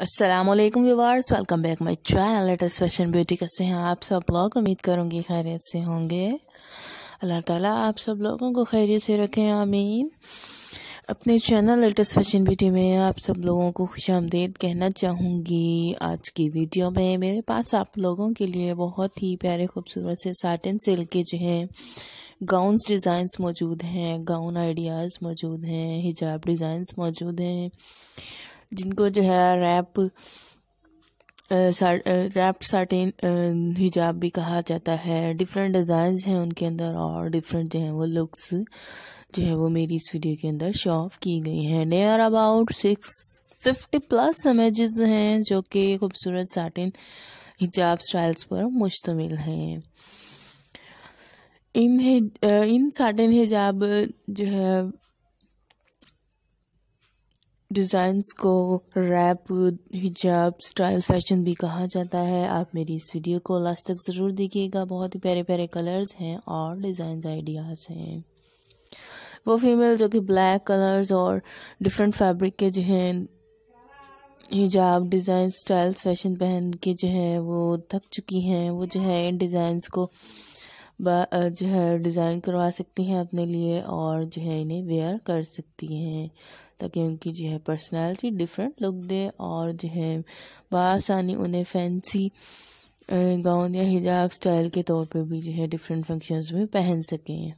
Aslam viewers welcome back my channel latest fashion beauty कैसे हैं आप सब लोग उम्मीद करूँगी खैरियत से होंगे अल्लाह ताला आप सब लोगों को खैरियत से रखें आमीन अपने चैनल लेटेस्ट फैशन ब्यूटी में आप सब लोगों को खुश आमदीद कहना चाहूँगी आज की वीडियो में मेरे पास आप लोगों के लिए बहुत ही प्यारे खूबसूरत से साटन सिल्क के जो हैं गाउन्स डिज़ाइंस मौजूद हैं गाउन आइडियाज़ मौजूद हैं हिजाब डिज़ाइंस मौजूद हैं जिनको जो है रैप रैप साटिन हिजाब भी कहा जाता है डिफरेंट डिजाइन हैं उनके अंदर और डिफरेंट जो हैं वो लुक्स जो है वो मेरी इस वीडियो के अंदर शो ऑफ की गई हैं near about six fifty plus images हैं जो कि खूबसूरत साटिन हिजाब स्टाइल्स पर मुश्तमिल हैं इन इन साटिन हिजाब जो है डिज़ाइंस को रैप हिजाब स्टाइल फैशन भी कहा जाता है आप मेरी इस वीडियो को लास्ट तक ज़रूर देखिएगा बहुत ही प्यारे प्यारे कलर्स हैं और डिज़ाइन आइडियाज़ हैं वो फीमेल जो कि ब्लैक कलर्स और डिफरेंट फैब्रिक के जो हैं हिजाब डिज़ाइन स्टाइल्स फैशन पहन के जो है वो थक चुकी हैं वो जो है इन डिज़ाइंस को जो है डिज़ाइन करवा सकती हैं अपने लिए और जो है इन्हें वेयर कर सकती हैं ताकि उनकी जो है पर्सनैलिटी डिफरेंट लुक दे और जो है बसानी उन्हें फैंसी गाउन या हिजाब स्टाइल के तौर पे भी जो है डिफरेंट फंक्शंस में पहन सकें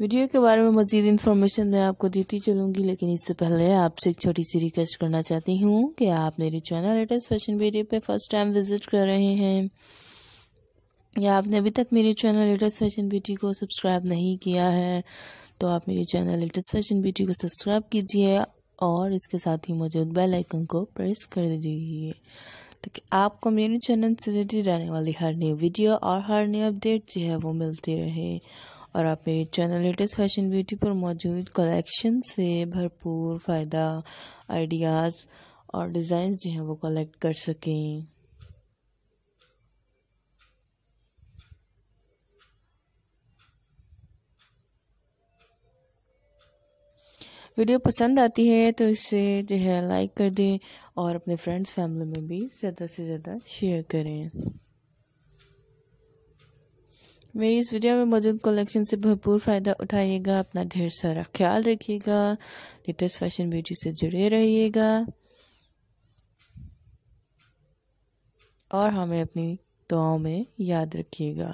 वीडियो के बारे में मज़ीद इन्फॉर्मेशन मैं आपको देती चलूंगी लेकिन इससे पहले आपसे एक छोटी सी रिक्वेस्ट करना चाहती हूँ कि आप मेरे चैनल लेटेस्ट फैशन वीडियो पे फर्स्ट टाइम विज़िट कर रहे हैं या आपने अभी तक मेरे चैनल लेटेस्ट फैशन ब्यूटी को सब्सक्राइब नहीं किया है तो आप मेरे चैनल लेटेस्ट फैशन ब्यूटी को सब्सक्राइब कीजिए और इसके साथ ही मौजूद बेल आइकन को प्रेस कर दीजिए ताकि आपको मेरे चैनल से रिलेटेड आने वाली हर नई वीडियो और हर नई अपडेट जो है वो मिलती रहे और आप मेरे चैनल लेटेस्ट फैशन ब्यूटी पर मौजूद कलेक्शन से भरपूर फ़ायदा आइडियाज़ और डिज़ाइन जो हैं वो कलेक्ट कर सकें वीडियो पसंद आती है तो इसे जो है लाइक कर दें और अपने फ्रेंड्स फैमिली में भी ज़्यादा से ज़्यादा शेयर करें मेरी इस वीडियो में मौजूद कलेक्शन से भरपूर फ़ायदा उठाइएगा अपना ढेर सारा ख्याल रखिएगा लेटेस्ट फैशन ब्यूटी से जुड़े रहिएगा और हमें अपनी दुआओं में याद रखिएगा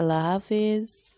अल्लाह हाफिज़